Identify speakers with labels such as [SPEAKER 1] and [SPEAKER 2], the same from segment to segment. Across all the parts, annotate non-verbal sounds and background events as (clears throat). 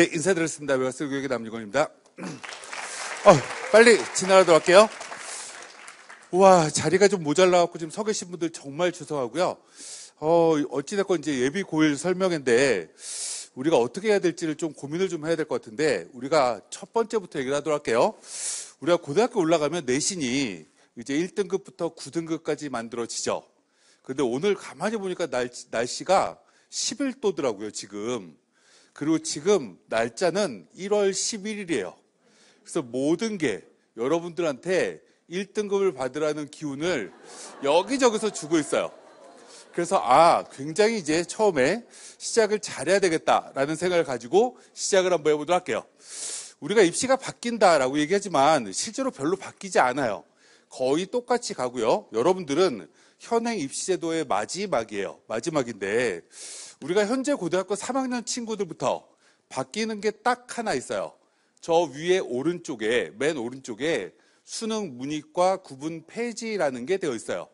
[SPEAKER 1] 네, 인사드렸습니다. 외화술 교육의 남유건입니다. (clears throat) 어, 빨리 지나가도록 할게요. 우와, 자리가 좀 모자라갖고 지금 서 계신 분들 정말 죄송하고요. 어, 어찌됐건 이제 예비 고일 설명인데, 우리가 어떻게 해야 될지를 좀 고민을 좀 해야 될 것 같은데, 우리가 첫 번째부터 얘기를 하도록 할게요. 우리가 고등학교 올라가면 내신이 이제 1등급부터 9등급까지 만들어지죠. 근데 오늘 가만히 보니까 날, 날씨가 11도더라고요, 지금. 그리고 지금 날짜는 1월 11일이에요. 그래서 모든 게 여러분들한테 1등급을 받으라는 기운을 여기저기서 주고 있어요. 그래서 아, 굉장히 이제 처음에 시작을 잘해야 되겠다라는 생각을 가지고 시작을 한번 해보도록 할게요. 우리가 입시가 바뀐다라고 얘기하지만 실제로 별로 바뀌지 않아요. 거의 똑같이 가고요. 여러분들은 현행 입시제도의 마지막이에요. 마지막인데 우리가 현재 고등학교 3학년 친구들부터 바뀌는 게 딱 하나 있어요. 저 위에 오른쪽에, 맨 오른쪽에 수능 문이과 구분 폐지라는 게 되어 있어요.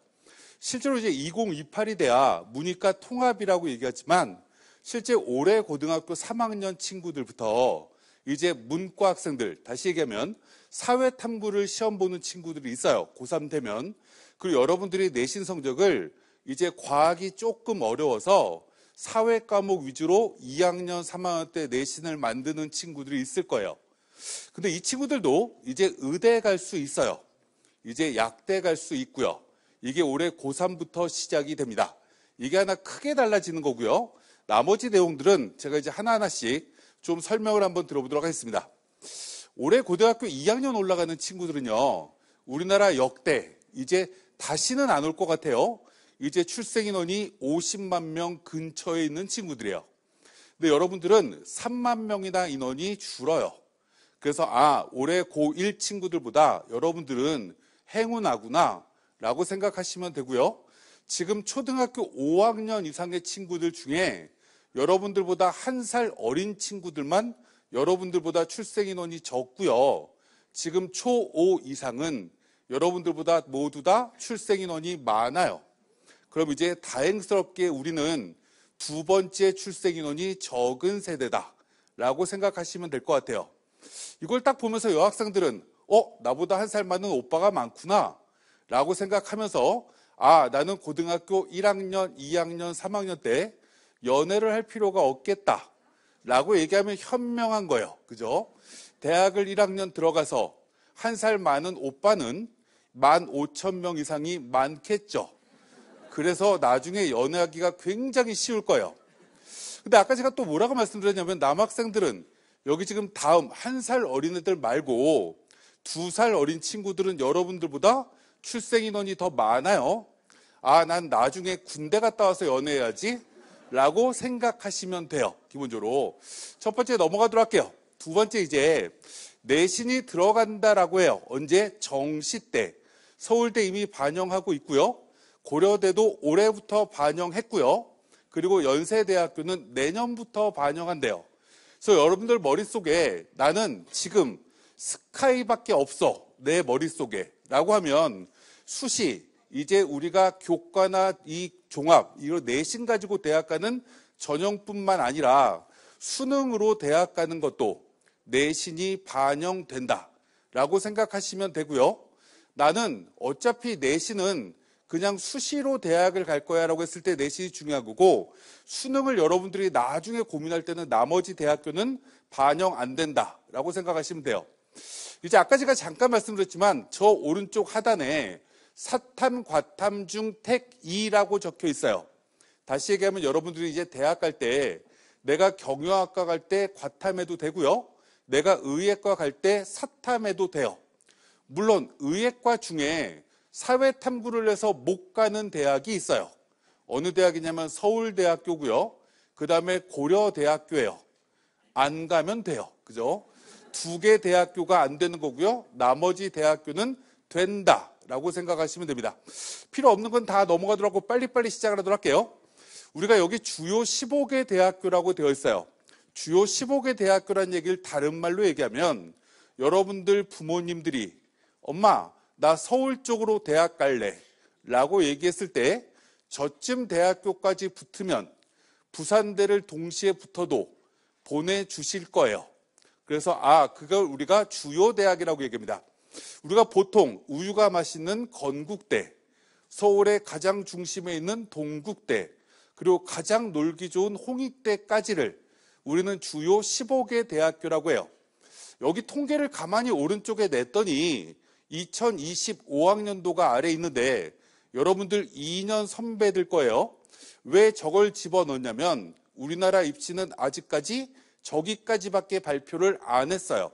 [SPEAKER 1] 실제로 이제 2028이 돼야 문이과 통합이라고 얘기하지만 실제 올해 고등학교 3학년 친구들부터 이제 문과 학생들, 다시 얘기하면 사회탐구를 시험 보는 친구들이 있어요. 고3 되면. 그리고 여러분들이 내신 성적을 이제 과학이 조금 어려워서 사회 과목 위주로 2학년, 3학년 때 내신을 만드는 친구들이 있을 거예요. 근데 이 친구들도 이제 의대 갈 수 있어요. 이제 약대 갈 수 있고요. 이게 올해 고3부터 시작이 됩니다. 이게 하나 크게 달라지는 거고요. 나머지 내용들은 제가 이제 하나하나씩 좀 설명을 한번 들어보도록 하겠습니다. 올해 고등학교 2학년 올라가는 친구들은요, 우리나라 역대, 이제 다시는 안 올 것 같아요. 이제 출생 인원이 50만 명 근처에 있는 친구들이에요. 근데 여러분들은 3만 명이나 인원이 줄어요. 그래서 아, 올해 고1 친구들보다 여러분들은 행운하구나 라고 생각하시면 되고요. 지금 초등학교 5학년 이상의 친구들 중에 여러분들보다 한 살 어린 친구들만 여러분들보다 출생 인원이 적고요. 지금 초5 이상은 여러분들보다 모두 다 출생 인원이 많아요. 그럼 이제 다행스럽게 우리는 두 번째 출생 인원이 적은 세대다라고 생각하시면 될 것 같아요. 이걸 딱 보면서 여학생들은 어 나보다 한 살 많은 오빠가 많구나라고 생각하면서 아 나는 고등학교 1학년, 2학년, 3학년 때 연애를 할 필요가 없겠다. 라고 얘기하면 현명한 거예요. 그죠? 대학을 1학년 들어가서 한 살 많은 오빠는 만 오천 명 이상이 많겠죠. 그래서 나중에 연애하기가 굉장히 쉬울 거예요. 근데 아까 제가 또 뭐라고 말씀드렸냐면 남학생들은 여기 지금 다음 한 살 어린 애들 말고 두 살 어린 친구들은 여러분들보다 출생 인원이 더 많아요. 아, 난 나중에 군대 갔다 와서 연애해야지. 라고 생각하시면 돼요. 기본적으로. 첫 번째 넘어가도록 할게요. 두 번째 이제 내신이 들어간다라고 해요. 언제? 정시 때. 서울대 이미 반영하고 있고요. 고려대도 올해부터 반영했고요. 그리고 연세대학교는 내년부터 반영한대요. 그래서 여러분들 머릿속에 나는 지금 스카이밖에 없어. 내 머릿속에. 라고 하면 수시, 이제 우리가 교과나 이 종합, 이걸 내신 가지고 대학 가는 전형뿐만 아니라 수능으로 대학 가는 것도 내신이 반영된다. 라고 생각하시면 되고요. 나는 어차피 내신은 그냥 수시로 대학을 갈 거야라고 했을 때 내신이 중요한 거고 수능을 여러분들이 나중에 고민할 때는 나머지 대학교는 반영 안 된다라고 생각하시면 돼요. 이제 아까 제가 잠깐 말씀드렸지만 저 오른쪽 하단에 사탐 과탐 중 택 2라고 적혀 있어요. 다시 얘기하면 여러분들이 이제 대학 갈 때 내가 경영학과 갈 때 과탐해도 되고요. 내가 의예과 갈 때 사탐해도 돼요. 물론 의예과 중에 사회 탐구를 해서 못 가는 대학이 있어요. 어느 대학이냐면 서울대학교고요. 그 다음에 고려대학교예요. 안 가면 돼요. 그죠? 두 개 대학교가 안 되는 거고요. 나머지 대학교는 된다. 라고 생각하시면 됩니다. 필요 없는 건 다 넘어가더라고 빨리빨리 시작을 하도록 할게요. 우리가 여기 주요 15개 대학교라고 되어 있어요. 주요 15개 대학교란 얘기를 다른 말로 얘기하면 여러분들 부모님들이 엄마, 나 서울 쪽으로 대학 갈래 라고 얘기했을 때 저쯤 대학교까지 붙으면 부산대를 동시에 붙어도 보내주실 거예요. 그래서 아, 그걸 우리가 주요 대학이라고 얘기합니다. 우리가 보통 우유가 맛있는 건국대, 서울의 가장 중심에 있는 동국대, 그리고 가장 놀기 좋은 홍익대까지를 우리는 주요 15개 대학교라고 해요. 여기 통계를 가만히 오른쪽에 냈더니 2025학년도가 아래 있는데 여러분들 2년 선배들 거예요. 왜 저걸 집어넣냐면 우리나라 입시는 아직까지 저기까지밖에 발표를 안 했어요.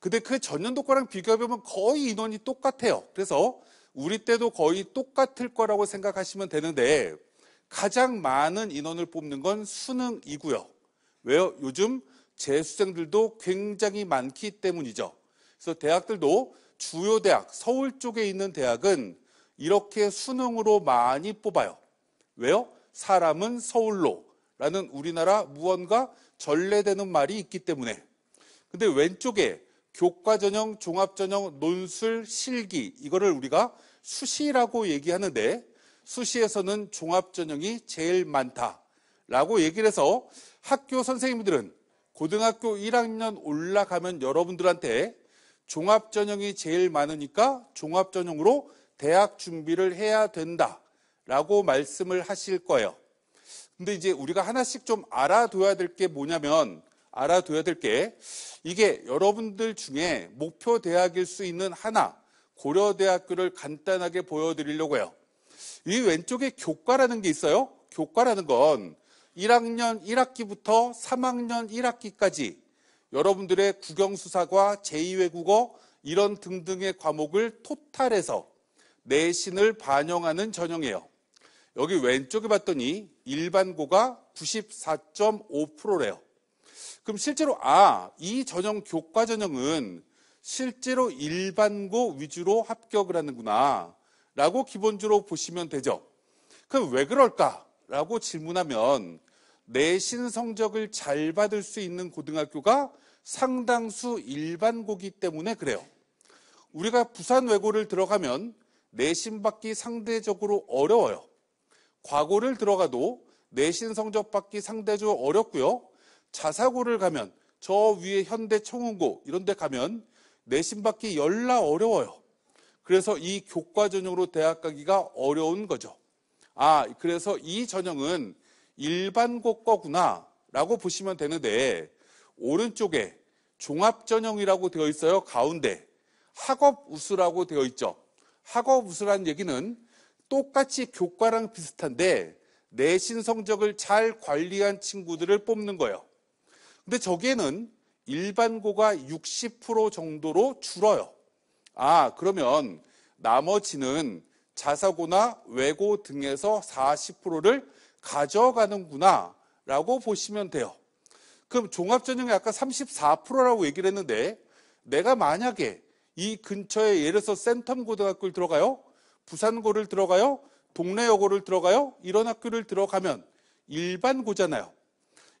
[SPEAKER 1] 근데 그 전년도 거랑 비교해보면 거의 인원이 똑같아요. 그래서 우리 때도 거의 똑같을 거라고 생각하시면 되는데 가장 많은 인원을 뽑는 건 수능이고요. 왜요? 요즘 재수생들도 굉장히 많기 때문이죠. 그래서 대학들도 주요 대학, 서울 쪽에 있는 대학은 이렇게 수능으로 많이 뽑아요. 왜요? 사람은 서울로 라는 우리나라 무언가 전래되는 말이 있기 때문에. 근데 왼쪽에 교과 전형, 종합 전형, 논술, 실기 이거를 우리가 수시라고 얘기하는데 수시에서는 종합 전형이 제일 많다라고 얘기를 해서 학교 선생님들은 고등학교 1학년 올라가면 여러분들한테 종합 전형이 제일 많으니까 종합 전형으로 대학 준비를 해야 된다라고 말씀을 하실 거예요. 근데 이제 우리가 하나씩 좀 알아둬야 될 게 뭐냐면 알아둬야 될 게 이게 여러분들 중에 목표 대학일 수 있는 하나 고려대학교를 간단하게 보여드리려고 해요. 이 왼쪽에 교과라는 게 있어요. 교과라는 건 1학년 1학기부터 3학년 1학기까지 여러분들의 국영수사과 제2외국어 이런 등등의 과목을 토탈해서 내신을 반영하는 전형이에요. 여기 왼쪽에 봤더니 일반고가 94.5%래요. 그럼 실제로 아, 이 전형 교과 전형은 실제로 일반고 위주로 합격을 하는구나 라고 기본적으로 보시면 되죠. 그럼 왜 그럴까? 라고 질문하면 내신 성적을 잘 받을 수 있는 고등학교가 상당수 일반 고기 때문에 그래요. 우리가 부산 외고를 들어가면 내신 받기 상대적으로 어려워요. 과고를 들어가도 내신 성적 받기 상대적으로 어렵고요. 자사고를 가면 저 위에 현대 청운고 이런 데 가면 내신 받기 열나 어려워요. 그래서 이 교과 전형으로 대학 가기가 어려운 거죠. 아, 그래서 이 전형은 일반 고과구나 라고 보시면 되는데 오른쪽에 종합전형이라고 되어 있어요. 가운데 학업 우수라고 되어 있죠. 학업 우수라는 얘기는 똑같이 교과랑 비슷한데 내신 성적을 잘 관리한 친구들을 뽑는 거예요. 근데 저기에는 일반고가 60% 정도로 줄어요. 아, 그러면 나머지는 자사고나 외고 등에서 40%를 가져가는구나 라고 보시면 돼요. 그럼 종합전형이 아까 34%라고 얘기를 했는데 내가 만약에 이 근처에 예를 들어서 센텀 고등학교를 들어가요. 부산고를 들어가요. 동래여고를 들어가요. 이런 학교를 들어가면 일반고잖아요.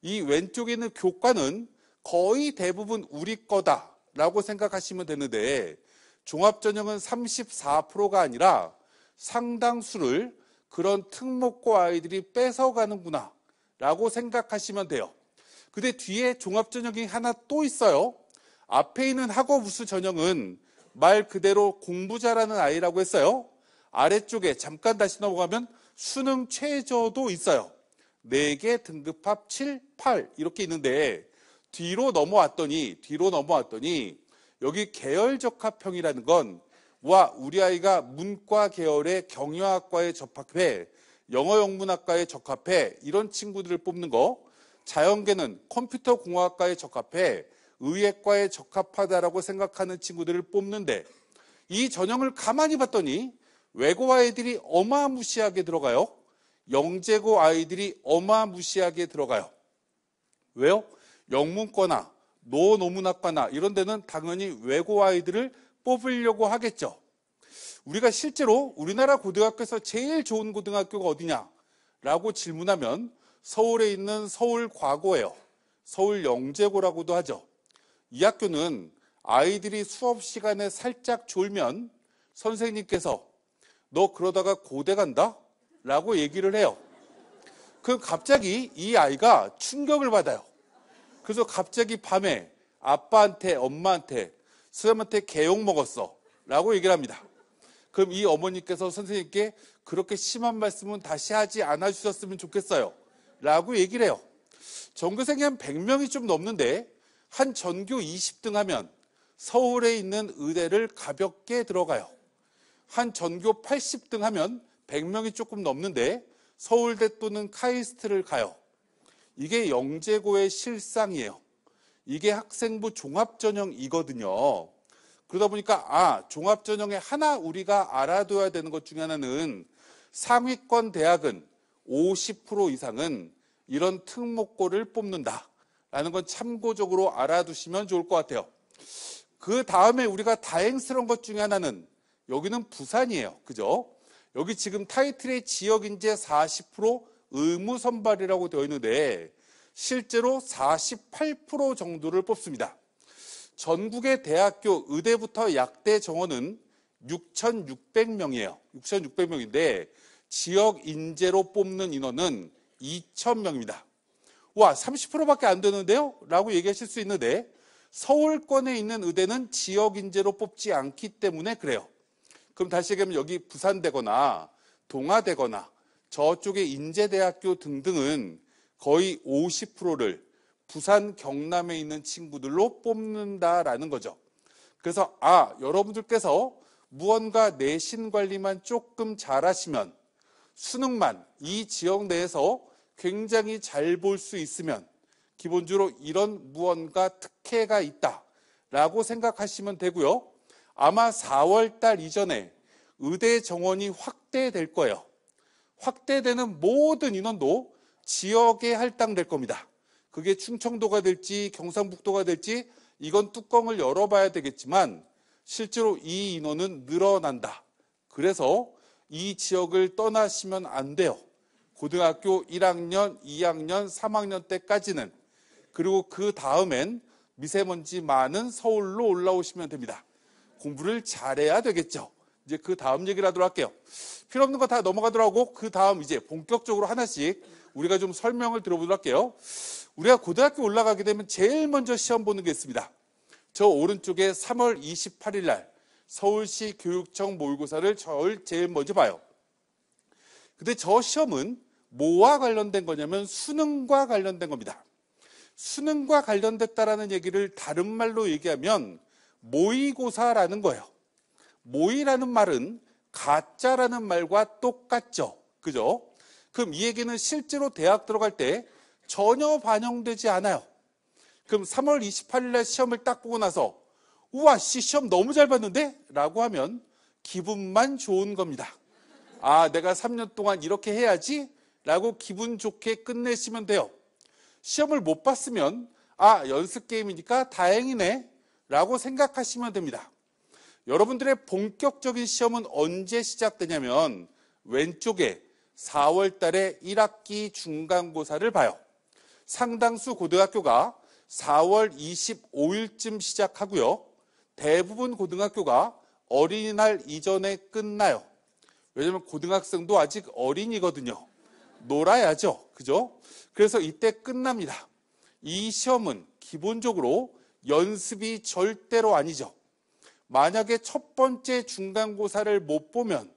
[SPEAKER 1] 이 왼쪽에 있는 교과는 거의 대부분 우리 거다라고 생각하시면 되는데 종합전형은 34%가 아니라 상당수를 그런 특목고 아이들이 뺏어가는구나 라고 생각하시면 돼요. 근데 뒤에 종합 전형이 하나 또 있어요. 앞에 있는 학업 우수 전형은 말 그대로 공부 잘하는 아이라고 했어요. 아래쪽에 잠깐 다시 넘어가면 수능 최저도 있어요. 4개 등급 합 7, 8 이렇게 있는데 뒤로 넘어왔더니 뒤로 넘어왔더니 여기 계열 적합형이라는 건 와, 우리 아이가 문과 계열의 경영학과에 접합해, 영어 영문학과에 적합해 이런 친구들을 뽑는 거. 자연계는 컴퓨터 공학과에 적합해 의예과에 적합하다라고 생각하는 친구들을 뽑는데 이 전형을 가만히 봤더니 외고 아이들이 어마무시하게 들어가요. 영재고 아이들이 어마무시하게 들어가요. 왜요? 영문과나 노노문학과나 이런 데는 당연히 외고 아이들을 뽑으려고 하겠죠. 우리가 실제로 우리나라 고등학교에서 제일 좋은 고등학교가 어디냐? 라고 질문하면 서울에 있는 서울과고예요. 서울영재고라고도 하죠. 이 학교는 아이들이 수업 시간에 살짝 졸면 선생님께서 너 그러다가 고대 간다? 라고 얘기를 해요. 그 갑자기 이 아이가 충격을 받아요. 그래서 갑자기 밤에 아빠한테, 엄마한테, 선생님한테 개욕 먹었어. 라고 얘기를 합니다. 그럼 이 어머니께서 선생님께 그렇게 심한 말씀은 다시 하지 않아 주셨으면 좋겠어요. 라고 얘기를 해요. 전교생이 한 100명이 좀 넘는데 한 전교 20등 하면 서울에 있는 의대를 가볍게 들어가요. 한 전교 80등 하면 100명이 조금 넘는데 서울대 또는 카이스트를 가요. 이게 영재고의 실상이에요. 이게 학생부 종합전형이거든요. 그러다 보니까 아 종합전형에 하나 우리가 알아둬야 되는 것 중에 하나는 상위권 대학은 50% 이상은 이런 특목고를 뽑는다라는 건 참고적으로 알아두시면 좋을 것 같아요. 그 다음에 우리가 다행스러운 것 중에 하나는 여기는 부산이에요. 그죠? 여기 지금 타이틀의 지역 인재 40% 의무 선발이라고 되어 있는데 실제로 48% 정도를 뽑습니다. 전국의 대학교 의대부터 약대 정원은 6,600명이에요. 6,600명인데 지역 인재로 뽑는 인원은 2,000명입니다. 와, 30%밖에 안 되는데요? 라고 얘기하실 수 있는데, 서울권에 있는 의대는 지역 인재로 뽑지 않기 때문에 그래요. 그럼 다시 얘기하면 여기 부산대거나 동아대거나 저쪽에 인재대학교 등등은 거의 50%를 부산 경남에 있는 친구들로 뽑는다라는 거죠. 그래서 아 여러분들께서 무언가 내신 관리만 조금 잘하시면 수능만 이 지역 내에서 굉장히 잘 볼 수 있으면 기본적으로 이런 무언가 특혜가 있다라고 생각하시면 되고요. 아마 4월 달 이전에 의대 정원이 확대될 거예요. 확대되는 모든 인원도 지역에 할당될 겁니다. 그게 충청도가 될지 경상북도가 될지 이건 뚜껑을 열어봐야 되겠지만 실제로 이 인원은 늘어난다. 그래서 이 지역을 떠나시면 안 돼요. 고등학교 1학년, 2학년, 3학년 때까지는 그리고 그 다음엔 미세먼지 많은 서울로 올라오시면 됩니다. 공부를 잘해야 되겠죠. 이제 그 다음 얘기를 하도록 할게요. 필요 없는 거 다 넘어가더라고. 그 다음 이제 본격적으로 하나씩 우리가 좀 설명을 들어보도록 할게요. 우리가 고등학교 올라가게 되면 제일 먼저 시험 보는 게 있습니다. 저 오른쪽에 3월 28일 날 서울시 교육청 모의고사를 절 제일 먼저 봐요. 근데 저 시험은 뭐와 관련된 거냐면 수능과 관련된 겁니다. 수능과 관련됐다라는 얘기를 다른 말로 얘기하면 모의고사라는 거예요. 모의라는 말은 가짜라는 말과 똑같죠. 그죠? 그럼 이 얘기는 실제로 대학 들어갈 때 전혀 반영되지 않아요. 그럼 3월 28일 날 시험을 딱 보고 나서 우와, 씨 시험 너무 잘 봤는데? 라고 하면 기분만 좋은 겁니다. 아, 내가 3년 동안 이렇게 해야지? 라고 기분 좋게 끝내시면 돼요. 시험을 못 봤으면, 아, 연습게임이니까 다행이네? 라고 생각하시면 됩니다. 여러분들의 본격적인 시험은 언제 시작되냐면, 왼쪽에 4월 달에 1학기 중간고사를 봐요. 상당수 고등학교가 4월 25일쯤 시작하고요. 대부분 고등학교가 어린이날 이전에 끝나요. 왜냐면 고등학생도 아직 어린이거든요. 놀아야죠. 그죠? 그래서 이때 끝납니다. 이 시험은 기본적으로 연습이 절대로 아니죠. 만약에 첫 번째 중간고사를 못 보면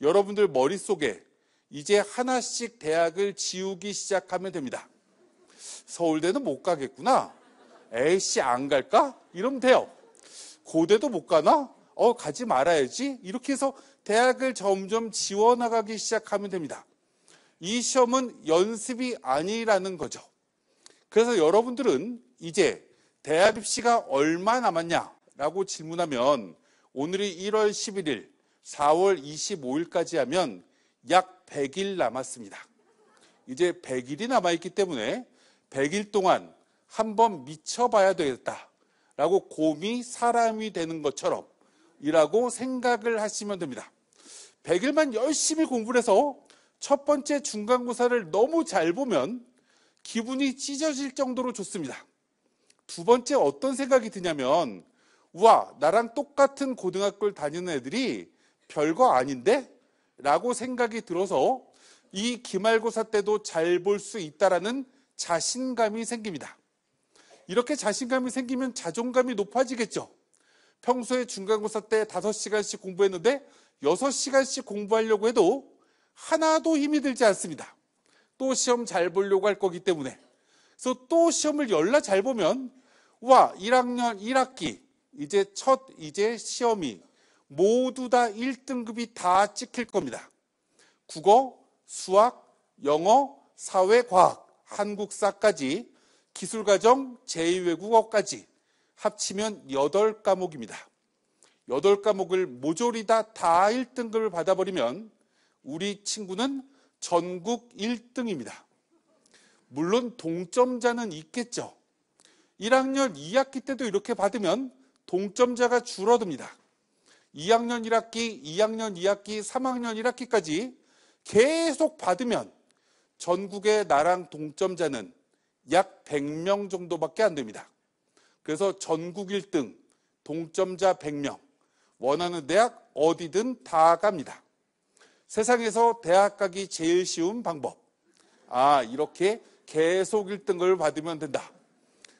[SPEAKER 1] 여러분들 머릿속에 이제 하나씩 대학을 지우기 시작하면 됩니다. 서울대는 못 가겠구나. 에이씨, 안 갈까? 이러면 돼요. 고대도 못 가나? 어, 가지 말아야지. 이렇게 해서 대학을 점점 지워나가기 시작하면 됩니다. 이 시험은 연습이 아니라는 거죠. 그래서 여러분들은 이제 대학 입시가 얼마 남았냐라고 질문하면 오늘이 1월 11일, 4월 25일까지 하면 약 100일 남았습니다. 이제 100일이 남아있기 때문에 100일 동안 한번 미쳐봐야 되겠다. 라고 곰이 사람이 되는 것처럼 이라고 생각을 하시면 됩니다. 100일만 열심히 공부를 해서 첫 번째 중간고사를 너무 잘 보면 기분이 찢어질 정도로 좋습니다. 두 번째 어떤 생각이 드냐면 우와 나랑 똑같은 고등학교를 다니는 애들이 별거 아닌데? 라고 생각이 들어서 이 기말고사 때도 잘 볼 수 있다라는 자신감이 생깁니다. 이렇게 자신감이 생기면 자존감이 높아지겠죠. 평소에 중간고사 때 5시간씩 공부했는데 6시간씩 공부하려고 해도 하나도 힘이 들지 않습니다. 또 시험 잘 보려고 할 거기 때문에. 그래서 또 시험을 열나 잘 보면 와 1학년 1학기 이제 첫 이제 시험이 모두 다 1등급이 다 찍힐 겁니다. 국어, 수학, 영어, 사회, 과학, 한국사까지 기술과정, 제2외국어까지 합치면 8과목입니다. 8과목을 모조리 다, 다 1등급을 받아버리면 우리 친구는 전국 1등입니다. 물론 동점자는 있겠죠. 1학년 2학기 때도 이렇게 받으면 동점자가 줄어듭니다. 2학년 1학기, 2학년 2학기, 3학년 1학기까지 계속 받으면 전국의 나랑 동점자는 약 100명 정도밖에 안 됩니다. 그래서 전국 1등, 동점자 100명, 원하는 대학 어디든 다 갑니다. 세상에서 대학 가기 제일 쉬운 방법. 아, 이렇게 계속 1등을 받으면 된다.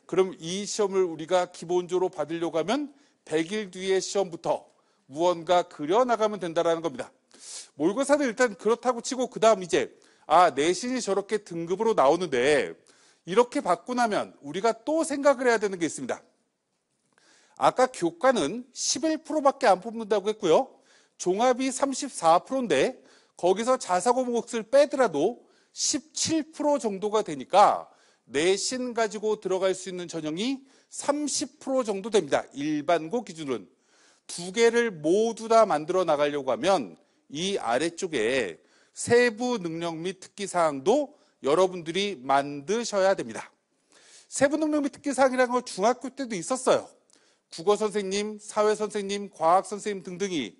[SPEAKER 1] 그럼 이 시험을 우리가 기본적으로 받으려고 하면 100일 뒤에 시험부터 무언가 그려나가면 된다라는 겁니다. 몰고사는 일단 그렇다고 치고 그 다음 이제 아, 내신이 저렇게 등급으로 나오는데 이렇게 받고 나면 우리가 또 생각을 해야 되는 게 있습니다. 아까 교과는 11%밖에 안 뽑는다고 했고요. 종합이 34%인데 거기서 자사고 몫을 빼더라도 17% 정도가 되니까 내신 가지고 들어갈 수 있는 전형이 30% 정도 됩니다. 일반고 기준은 두 개를 모두 다 만들어 나가려고 하면 이 아래쪽에 세부 능력 및 특기 사항도 여러분들이 만드셔야 됩니다. 세부능력 및 특기사항이라는 건 중학교 때도 있었어요. 국어 선생님, 사회 선생님, 과학 선생님 등등이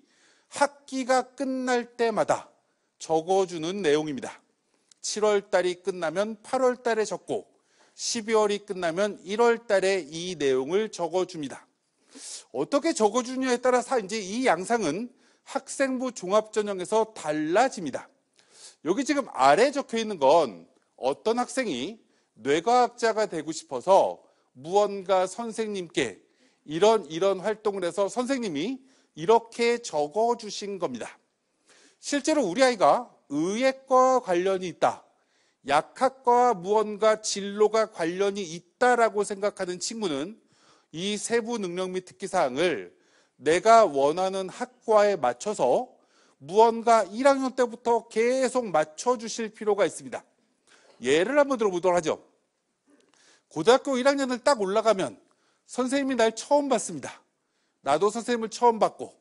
[SPEAKER 1] 학기가 끝날 때마다 적어주는 내용입니다. 7월 달이 끝나면 8월 달에 적고 12월이 끝나면 1월 달에 이 내용을 적어줍니다. 어떻게 적어주냐에 따라서 이제 이 양상은 학생부 종합전형에서 달라집니다. 여기 지금 아래 적혀 있는 건 어떤 학생이 뇌과학자가 되고 싶어서 무언가 선생님께 이런 이런 활동을 해서 선생님이 이렇게 적어 주신 겁니다. 실제로 우리 아이가 의학과 관련이 있다. 약학과 무언가 진로가 관련이 있다라고 생각하는 친구는 이 세부 능력 및 특기 사항을 내가 원하는 학과에 맞춰서 무언가 1학년 때부터 계속 맞춰 주실 필요가 있습니다. 예를 한번 들어보도록 하죠. 고등학교 1학년을 딱 올라가면 선생님이 날 처음 봤습니다. 나도 선생님을 처음 봤고,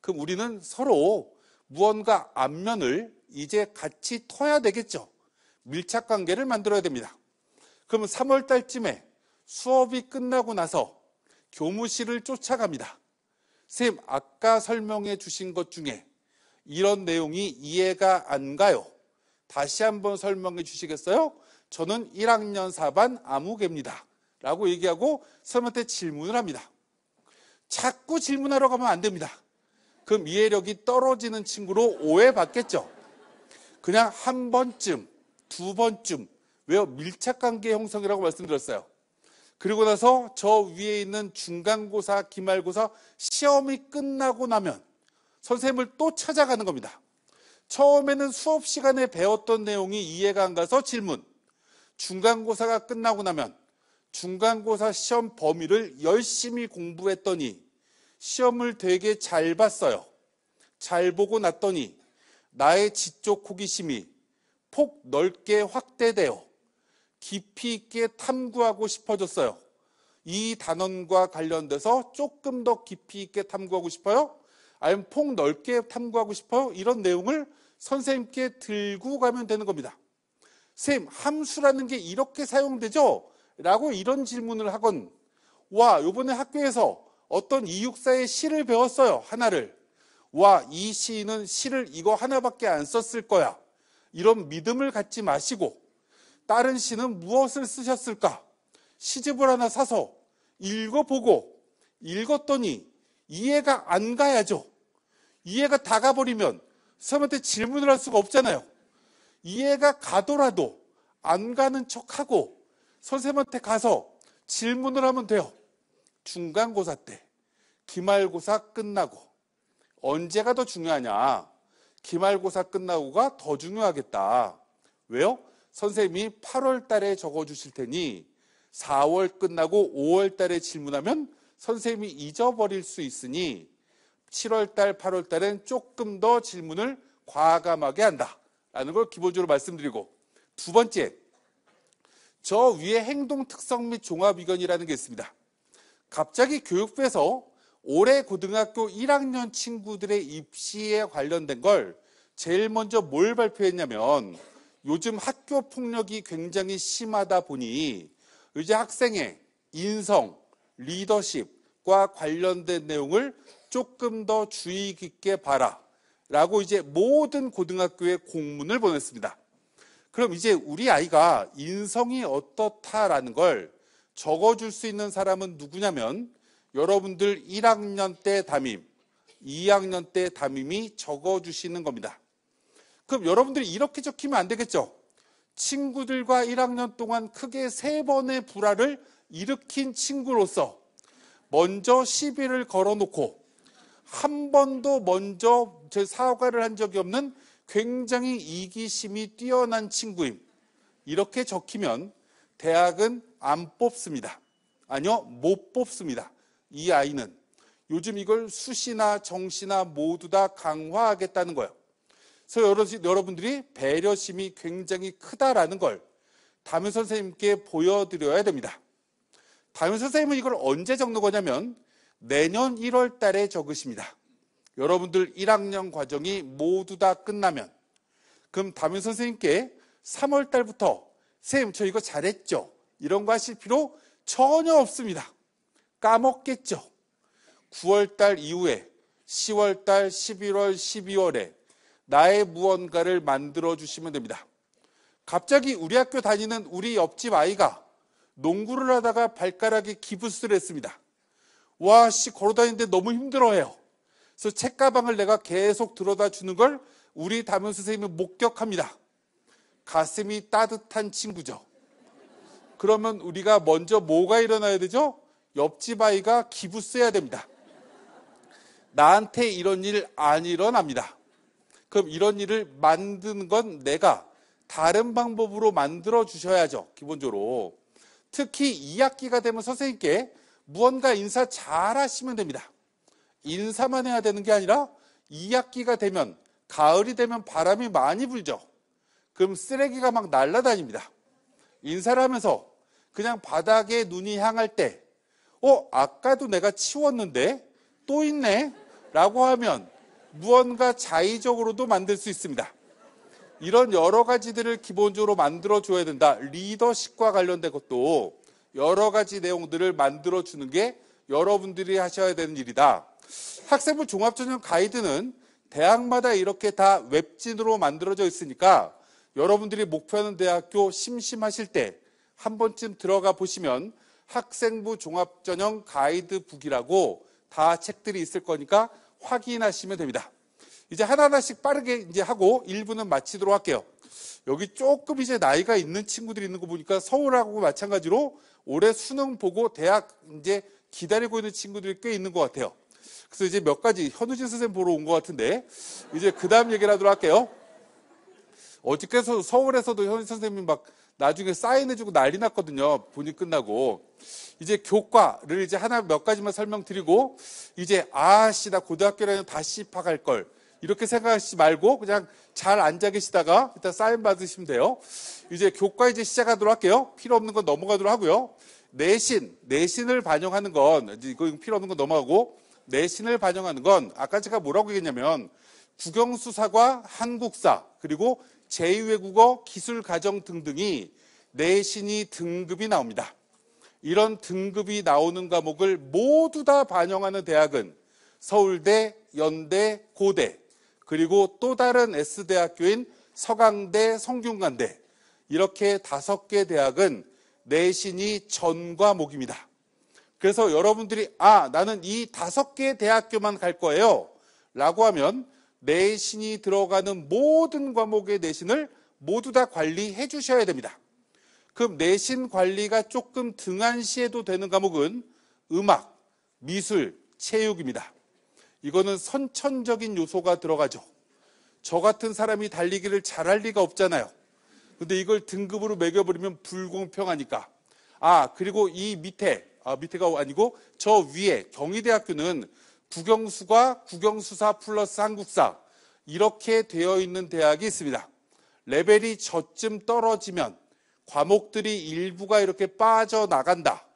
[SPEAKER 1] 그럼 우리는 서로 무언가 안면을 이제 같이 터야 되겠죠. 밀착 관계를 만들어야 됩니다. 그러면 3월 달쯤에 수업이 끝나고 나서 교무실을 쫓아갑니다. 선생님, 아까 설명해 주신 것 중에 이런 내용이 이해가 안 가요. 다시 한번 설명해 주시겠어요? 저는 1학년 4반 아무개입니다. 라고 얘기하고 선생님한테 질문을 합니다. 자꾸 질문하러 가면 안 됩니다. 그럼 이해력이 떨어지는 친구로 오해받겠죠. 그냥 한 번쯤, 두 번쯤 왜요? 밀착관계 형성이라고 말씀드렸어요. 그리고 나서 저 위에 있는 중간고사, 기말고사 시험이 끝나고 나면 선생님을 또 찾아가는 겁니다. 처음에는 수업 시간에 배웠던 내용이 이해가 안 가서 질문. 중간고사가 끝나고 나면 중간고사 시험 범위를 열심히 공부했더니 시험을 되게 잘 봤어요. 잘 보고 났더니 나의 지적 호기심이 폭 넓게 확대되어 깊이 있게 탐구하고 싶어졌어요. 이 단원과 관련돼서 조금 더 깊이 있게 탐구하고 싶어요? 아니면 폭 넓게 탐구하고 싶어 이런 내용을 선생님께 들고 가면 되는 겁니다. 쌤, 함수라는 게 이렇게 사용되죠? 라고 이런 질문을 하건, 와, 요번에 학교에서 어떤 이육사의 시를 배웠어요. 하나를. 와, 이 시인은 시를 이거 하나밖에 안 썼을 거야. 이런 믿음을 갖지 마시고, 다른 시는 무엇을 쓰셨을까? 시집을 하나 사서 읽어보고, 읽었더니 이해가 안 가야죠. 이해가 다 가버리면 선생님한테 질문을 할 수가 없잖아요. 이해가 가더라도 안 가는 척하고 선생님한테 가서 질문을 하면 돼요. 중간고사 때, 기말고사 끝나고 언제가 더 중요하냐? 기말고사 끝나고가 더 중요하겠다. 왜요? 선생님이 8월 달에 적어 주실 테니 4월 끝나고 5월 달에 질문하면 선생님이 잊어버릴 수 있으니 7월 달, 8월 달엔 조금 더 질문을 과감하게 한다. 라는 걸 기본적으로 말씀드리고 두 번째, 저 위에 행동 특성 및 종합 의견이라는 게 있습니다. 갑자기 교육부에서 올해 고등학교 1학년 친구들의 입시에 관련된 걸 제일 먼저 뭘 발표했냐면 요즘 학교 폭력이 굉장히 심하다 보니 이제 학생의 인성, 리더십과 관련된 내용을 조금 더 주의 깊게 봐라. 라고 이제 모든 고등학교에 공문을 보냈습니다. 그럼 이제 우리 아이가 인성이 어떻다라는 걸 적어줄 수 있는 사람은 누구냐면 여러분들 1학년 때 담임, 2학년 때 담임이 적어주시는 겁니다. 그럼 여러분들이 이렇게 적히면 안 되겠죠? 친구들과 1학년 동안 크게 3번의 불화를 일으킨 친구로서 먼저 시비를 걸어놓고 한 번도 먼저 제 사과를 한 적이 없는 굉장히 이기심이 뛰어난 친구임. 이렇게 적히면 대학은 안 뽑습니다. 아니요, 못 뽑습니다. 이 아이는 요즘 이걸 수시나 정시나 모두 다 강화하겠다는 거예요. 그래서 여러분들이 배려심이 굉장히 크다라는 걸 담임 선생님께 보여드려야 됩니다. 다윈 선생님은 이걸 언제 적는 거냐면 내년 1월 달에 적으십니다. 여러분들 1학년 과정이 모두 다 끝나면 그럼 다윈 선생님께 3월 달부터 선생님 저 이거 잘했죠? 이런 거 하실 필요 전혀 없습니다. 까먹겠죠. 9월 달 이후에 10월 달, 11월, 12월에 나의 무언가를 만들어 주시면 됩니다. 갑자기 우리 학교 다니는 우리 옆집 아이가 농구를 하다가 발가락에 기부스를 했습니다. 와, 씨, 걸어다니는데 너무 힘들어해요. 그래서 책가방을 내가 계속 들어다 주는 걸 우리 담임 선생님은 목격합니다. 가슴이 따뜻한 친구죠. 그러면 우리가 먼저 뭐가 일어나야 되죠? 옆집 아이가 기부 써야 됩니다. 나한테 이런 일 안 일어납니다. 그럼 이런 일을 만드는 건 내가 다른 방법으로 만들어 주셔야죠. 기본적으로. 특히 2학기가 되면 선생님께 무언가 인사 잘 하시면 됩니다. 인사만 해야 되는 게 아니라 2학기가 되면 가을이 되면 바람이 많이 불죠. 그럼 쓰레기가 막 날아다닙니다. 인사를 하면서 그냥 바닥에 눈이 향할 때, 어, 아까도 내가 치웠는데 또 있네? 라고 하면 무언가 자의적으로도 만들 수 있습니다. 이런 여러 가지들을 기본적으로 만들어 줘야 된다. 리더십과 관련된 것도 여러 가지 내용들을 만들어 주는 게 여러분들이 하셔야 되는 일이다. 학생부 종합전형 가이드는 대학마다 이렇게 다 웹진으로 만들어져 있으니까 여러분들이 목표하는 대학교 심심하실 때 한 번쯤 들어가 보시면 학생부 종합전형 가이드북이라고 다 책들이 있을 거니까 확인하시면 됩니다. 이제 하나하나씩 빠르게 이제 하고 1부는 마치도록 할게요. 여기 조금 이제 나이가 있는 친구들이 있는 거 보니까 서울하고 마찬가지로 올해 수능 보고 대학 이제 기다리고 있는 친구들이 꽤 있는 것 같아요. 그래서 이제 몇 가지 현우진 선생님 보러 온 것 같은데 이제 그 다음 얘기를 하도록 할게요. 어저께서 서울에서도 현우진 선생님이 막 나중에 사인해주고 난리 났거든요. 본이 끝나고. 이제 교과를 이제 하나 몇 가지만 설명드리고, 이제 아씨, 나 고등학교라면 다시 파갈 걸. 이렇게 생각하시지 말고 그냥 잘 앉아 계시다가 일단 사인 받으시면 돼요. 이제 교과 이제 시작하도록 할게요. 필요 없는 건 넘어가도록 하고요. 내신, 내신을 반영하는 건 이거 제이 필요 없는 건 넘어가고 내신을 반영하는 건 아까 제가 뭐라고 얘기했냐면 국영수사과 한국사 그리고 제2외국어 기술과정 등등이 내신이 등급이 나옵니다. 이런 등급이 나오는 과목을 모두 다 반영하는 대학은 서울대, 연대, 고대 그리고 또 다른 S대학교인 서강대, 성균관대 이렇게 다섯 개 대학은 내신이 전과목입니다. 그래서 여러분들이 아 나는 이 다섯 개 대학교만 갈 거예요 라고 하면 내신이 들어가는 모든 과목의 내신을 모두 다 관리해 주셔야 됩니다. 그럼 내신 관리가 조금 등한시해도 되는 과목은 음악, 미술, 체육입니다. 이거는 선천적인 요소가 들어가죠. 저 같은 사람이 달리기를 잘할 리가 없잖아요. 근데 이걸 등급으로 매겨버리면 불공평하니까. 아, 그리고 이 밑에, 아, 밑에가 아니고 저 위에 경희대학교는 국영수가 국영수사 플러스 한국사 이렇게 되어 있는 대학이 있습니다. 레벨이 저쯤 떨어지면 과목들이 일부가 이렇게 빠져나간다.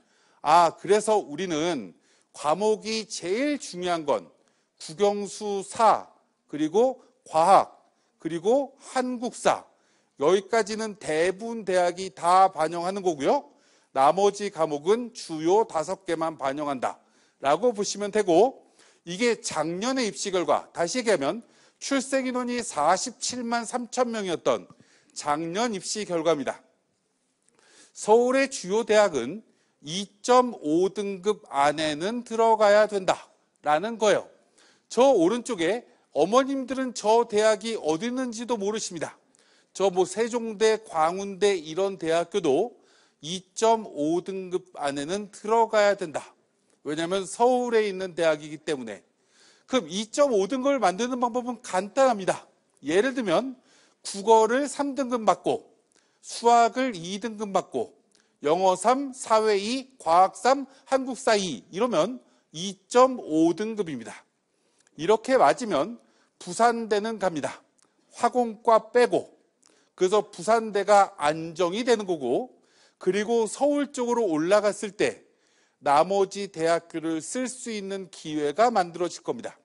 [SPEAKER 1] 아, 그래서 우리는 과목이 제일 중요한 건 국영수사 그리고 과학 그리고 한국사 여기까지는 대부분 대학이 다 반영하는 거고요. 나머지 과목은 주요 다섯 개만 반영한다. 라고 보시면 되고 이게 작년의 입시 결과 다시 얘기하면 출생 인원이 47만 3천 명이었던 작년 입시 결과입니다. 서울의 주요 대학은 2.5등급 안에는 들어가야 된다라는 거예요. 저 오른쪽에 어머님들은 저 대학이 어디 있는지도 모르십니다. 저 뭐 세종대, 광운대 이런 대학교도 2.5등급 안에는 들어가야 된다. 왜냐하면 서울에 있는 대학이기 때문에. 그럼 2.5등급을 만드는 방법은 간단합니다. 예를 들면 국어를 3등급 받고 수학을 2등급 받고 영어 3, 사회 2, 과학 3, 한국 사 2, 이러면 2.5등급입니다. 이렇게 맞으면 부산대는 갑니다. 화공과 빼고 그래서 부산대가 안정이 되는 거고 그리고 서울 쪽으로 올라갔을 때 나머지 대학교를 쓸 수 있는 기회가 만들어질 겁니다.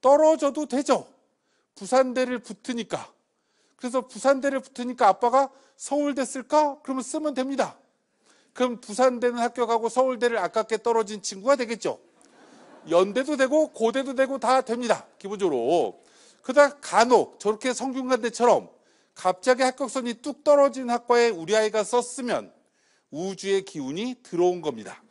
[SPEAKER 1] 떨어져도 되죠. 부산대를 붙으니까. 그래서 부산대를 붙으니까 아빠가 서울대 쓸까? 그러면 쓰면 됩니다. 그럼 부산대는 합격하고 서울대를 아깝게 떨어진 친구가 되겠죠. 연대도 되고 고대도 되고 다 됩니다. 기본적으로. 그다 간혹 저렇게 성균관대처럼 갑자기 합격선이 뚝 떨어진 학과에 우리 아이가 썼으면 우주의 기운이 들어온 겁니다.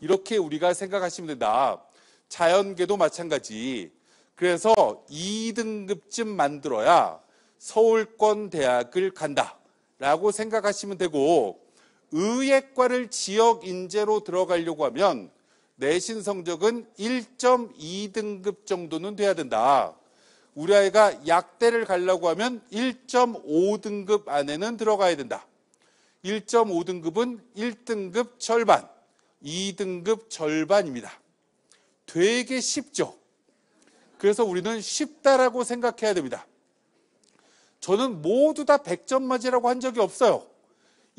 [SPEAKER 1] 이렇게 우리가 생각하시면 된다. 자연계도 마찬가지. 그래서 2등급쯤 만들어야 서울권 대학을 간다. 라고 생각하시면 되고, 의예과를 지역 인재로 들어가려고 하면 내신 성적은 1.2등급 정도는 돼야 된다. 우리 아이가 약대를 가려고 하면 1.5등급 안에는 들어가야 된다. 1.5등급은 1등급 절반, 2등급 절반입니다. 되게 쉽죠? 그래서 우리는 쉽다라고 생각해야 됩니다. 저는 모두 다 100점 맞으라고한 적이 없어요.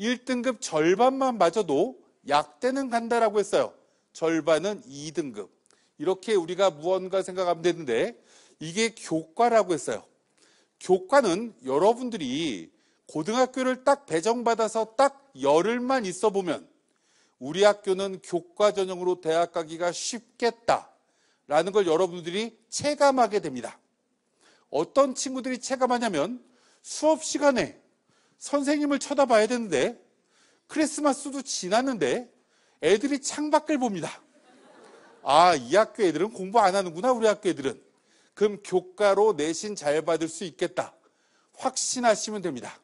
[SPEAKER 1] 1등급 절반만 맞아도 약대는 간다라고 했어요. 절반은 2등급. 이렇게 우리가 무언가 생각하면 되는데 이게 교과라고 했어요. 교과는 여러분들이 고등학교를 딱 배정받아서 딱 열흘만 있어 보면 우리 학교는 교과 전형으로 대학 가기가 쉽겠다라는 걸 여러분들이 체감하게 됩니다. 어떤 친구들이 체감하냐면 수업 시간에 선생님을 쳐다봐야 되는데 크리스마스도 지났는데 애들이 창밖을 봅니다. 아, 이 학교 애들은 공부 안 하는구나, 우리 학교 애들은. 그럼 교과로 내신 잘 받을 수 있겠다. 확신하시면 됩니다.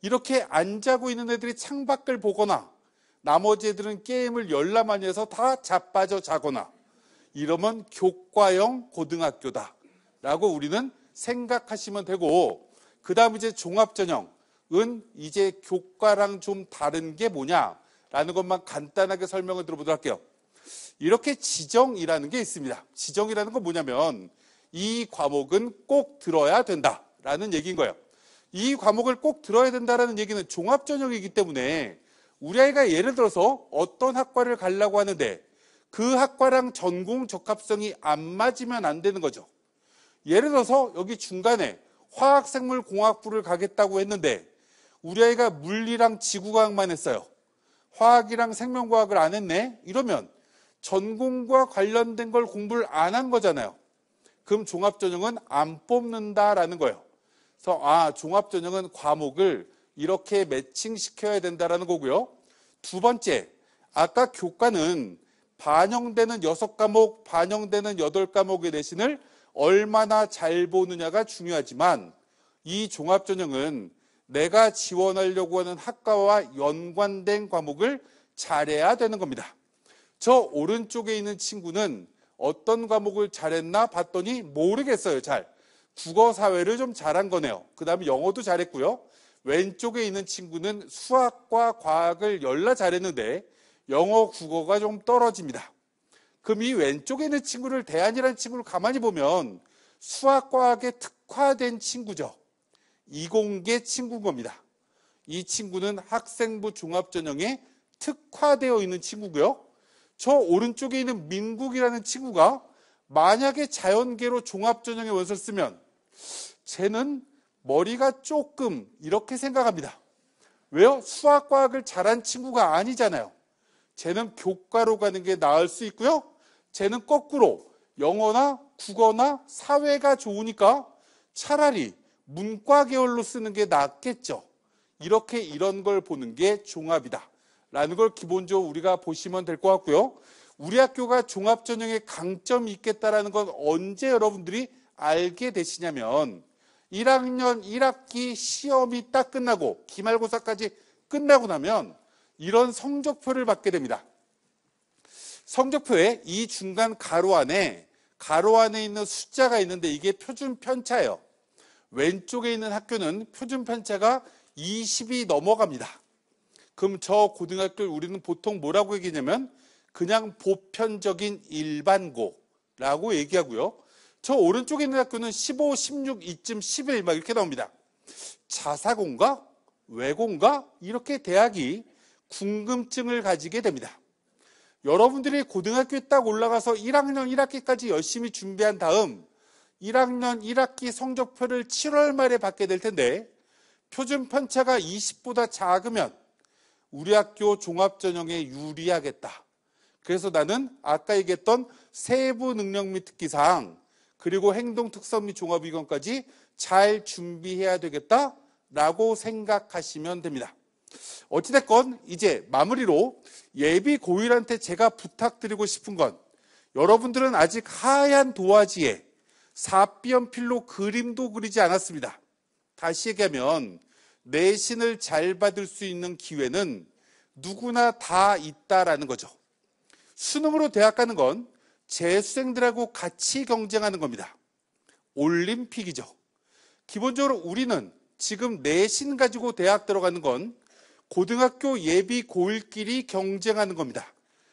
[SPEAKER 1] 이렇게 안 자고 있는 애들이 창밖을 보거나 나머지 애들은 게임을 열람하니 해서 다 자빠져 자거나 이러면 교과형 고등학교다. 라고 우리는 생각하시면 되고, 그 다음 이제 종합전형은 이제 교과랑 좀 다른 게 뭐냐? 라는 것만 간단하게 설명을 들어보도록 할게요. 이렇게 지정이라는 게 있습니다. 지정이라는 건 뭐냐면 이 과목은 꼭 들어야 된다라는 얘기인 거예요. 이 과목을 꼭 들어야 된다라는 얘기는 종합 전형이기 때문에 우리 아이가 예를 들어서 어떤 학과를 가려고 하는데 그 학과랑 전공 적합성이 안 맞으면 안 되는 거죠. 예를 들어서 여기 중간에 화학생물공학부를 가겠다고 했는데 우리 아이가 물리랑 지구과학만 했어요. 화학이랑 생명과학을 안 했네? 이러면 전공과 관련된 걸 공부를 안 한 거잖아요. 그럼 종합전형은 안 뽑는다라는 거예요. 그래서 아, 종합전형은 과목을 이렇게 매칭시켜야 된다라는 거고요. 두 번째, 아까 교과는 반영되는 여섯 과목 반영되는 여덟 과목의 내신을 얼마나 잘 보느냐가 중요하지만 이 종합전형은 내가 지원하려고 하는 학과와 연관된 과목을 잘해야 되는 겁니다. 저 오른쪽에 있는 친구는 어떤 과목을 잘했나 봤더니 모르겠어요, 잘. 국어 사회를 좀 잘한 거네요. 그 다음에 영어도 잘했고요. 왼쪽에 있는 친구는 수학과 과학을 열라 잘했는데 영어, 국어가 좀 떨어집니다. 그럼 이 왼쪽에 있는 친구를 대안이라는 친구를 가만히 보면 수학과학에 특화된 친구죠. 이공계 친구인 겁니다. 이 친구는 학생부 종합전형에 특화되어 있는 친구고요. 저 오른쪽에 있는 민국이라는 친구가 만약에 자연계로 종합전형에 원서를 쓰면 쟤는 머리가 조금 이렇게 생각합니다. 왜요? 수학과학을 잘한 친구가 아니잖아요. 쟤는 교과로 가는 게 나을 수 있고요. 쟤는 거꾸로 영어나 국어나 사회가 좋으니까 차라리 문과 계열로 쓰는 게 낫겠죠. 이렇게 이런 걸 보는 게 종합이다. 라는 걸 기본적으로 우리가 보시면 될 것 같고요. 우리 학교가 종합 전형에 강점이 있겠다라는 건 언제 여러분들이 알게 되시냐면 1학년 1학기 시험이 딱 끝나고 기말고사까지 끝나고 나면 이런 성적표를 받게 됩니다. 성적표에 이 중간 가로 안에 가로 안에 있는 숫자가 있는데 이게 표준 편차예요. 왼쪽에 있는 학교는 표준 편차가 20이 넘어갑니다. 그럼 저 고등학교를 우리는 보통 뭐라고 얘기냐면 그냥 보편적인 일반고라고 얘기하고요. 저 오른쪽에 있는 학교는 15, 16, 이쯤 11, 막 이렇게 나옵니다. 자사고인가? 외고인가? 이렇게 대학이 궁금증을 가지게 됩니다. 여러분들이 고등학교에 딱 올라가서 1학년 1학기까지 열심히 준비한 다음 1학년 1학기 성적표를 7월 말에 받게 될 텐데 표준 편차가 20보다 작으면 우리 학교 종합전형에 유리하겠다. 그래서 나는 아까 얘기했던 세부 능력 및 특기사항 그리고 행동 특성 및 종합 이건까지잘 준비해야 되겠다라고 생각하시면 됩니다. 어찌됐건 이제 마무리로 예비 고1한테 제가 부탁드리고 싶은 건 여러분들은 아직 하얀 도화지에 사비연필로 그림도 그리지 않았습니다. 다시 얘기하면 내신을 잘 받을 수 있는 기회는 누구나 다 있다라는 거죠. 수능으로 대학 가는 건 재수생들하고 같이 경쟁하는 겁니다. 올림픽이죠. 기본적으로 우리는 지금 내신 가지고 대학 들어가는 건 고등학교 예비 고1끼리 경쟁하는 겁니다.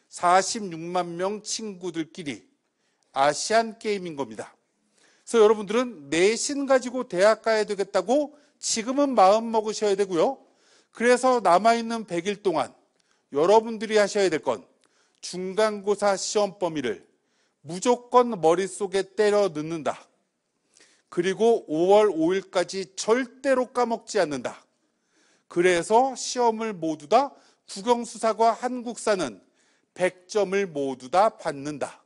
[SPEAKER 1] 46만 명 친구들끼리 아시안 게임인 겁니다. 그래서 여러분들은 내신 가지고 대학 가야 되겠다고 지금은 마음 먹으셔야 되고요. 그래서 남아있는 100일 동안 여러분들이 하셔야 될 건 중간고사 시험 범위를 무조건 머릿속에 때려 넣는다. 그리고 5월 5일까지 절대로 까먹지 않는다. 그래서 시험을 모두 다 국영수사과 한국사는 100점을 모두 다 받는다.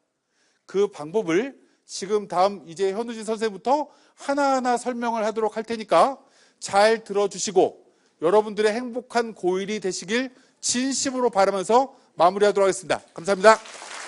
[SPEAKER 1] 그 방법을 지금 다음 이제 현우진 선생부터 하나하나 설명을 하도록 할 테니까 잘 들어주시고 여러분들의 행복한 고일이 되시길 진심으로 바라면서 마무리하도록 하겠습니다. 감사합니다.